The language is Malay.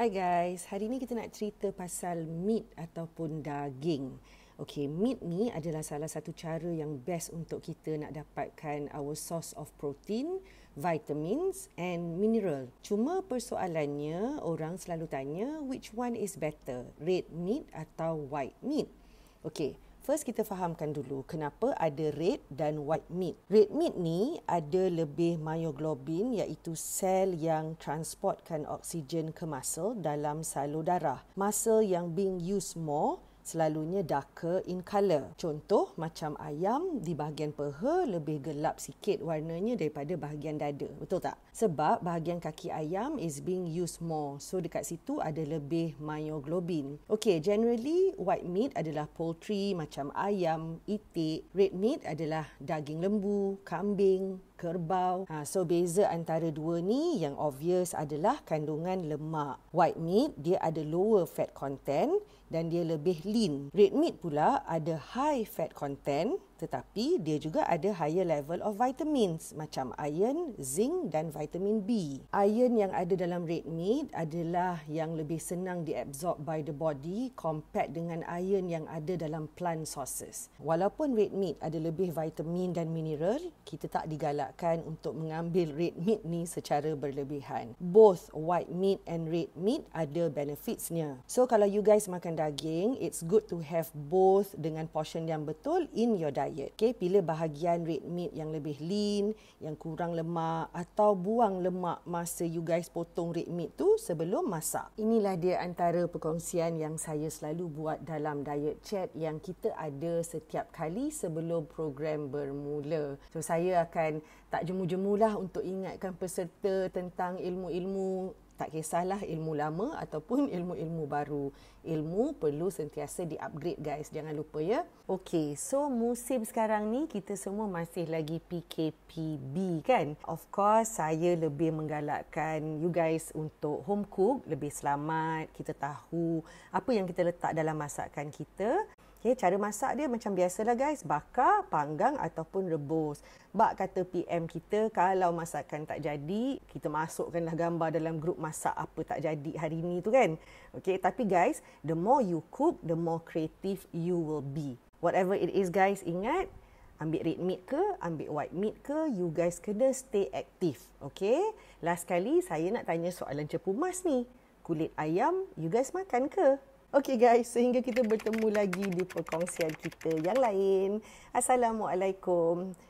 Hi guys, hari ini kita nak cerita pasal meat ataupun daging. Okay, meat ni adalah salah satu cara yang best untuk kita nak dapatkan our source of protein, vitamins and mineral. Cuma persoalannya, orang selalu tanya which one is better, red meat atau white meat. Okay, First kita fahamkan dulu kenapa ada red dan white meat. Red meat ni ada lebih myoglobin iaitu sel yang transportkan oksigen ke muscle dalam salur darah. Muscle yang being used more selalunya darker in colour. Contoh macam ayam di bahagian peha lebih gelap sikit warnanya daripada bahagian dada. Betul tak? Sebab bahagian kaki ayam is being used more. So dekat situ ada lebih myoglobin. Okay, generally white meat adalah poultry macam ayam, itik. Red meat adalah daging lembu, kambing, kerbau. Ha, so beza antara dua ni yang obvious adalah kandungan lemak. White meat dia ada lower fat content dan dia lebih lean. Red meat pula ada high fat content tetapi dia juga ada higher level of vitamins macam iron, zinc dan vitamin B. Iron yang ada dalam red meat adalah yang lebih senang diabsorb by the body compared dengan iron yang ada dalam plant sources. Walaupun red meat ada lebih vitamin dan mineral, kita tak digalakkan untuk mengambil red meat ni secara berlebihan. Both white meat and red meat ada benefitsnya. So kalau you guys makan daging, it's good to have both dengan portion yang betul in your diet diet. Okay, pilih bahagian red meat yang lebih lean, yang kurang lemak atau buang lemak masa you guys potong red meat tu sebelum masak. Inilah dia antara perkongsian yang saya selalu buat dalam diet chat yang kita ada setiap kali sebelum program bermula. So, saya akan tak jemu-jemulah untuk ingatkan peserta tentang ilmu-ilmu tak kisahlah ilmu lama ataupun ilmu-ilmu baru. Ilmu perlu sentiasa di-upgrade guys. Jangan lupa ya. Okay, so musim sekarang ni kita semua masih lagi PKPB kan? Of course, saya lebih menggalakkan you guys untuk home cook. Lebih selamat. Kita tahu apa yang kita letak dalam masakan kita. Okay, cara masak dia macam biasa lah guys, bakar, panggang ataupun rebus. Bak kata PM kita kalau masakan tak jadi, kita masukkanlah gambar dalam grup masak apa tak jadi hari ni tu kan. Okay, tapi guys, the more you cook, the more creative you will be. Whatever it is guys, ingat ambil red meat ke, ambil white meat ke, you guys kena stay active. Okay, last kali saya nak tanya soalan cepumas ni. Kulit ayam, you guys makan ke? Okay guys, sehingga kita bertemu lagi di perkongsian kita yang lain. Assalamualaikum.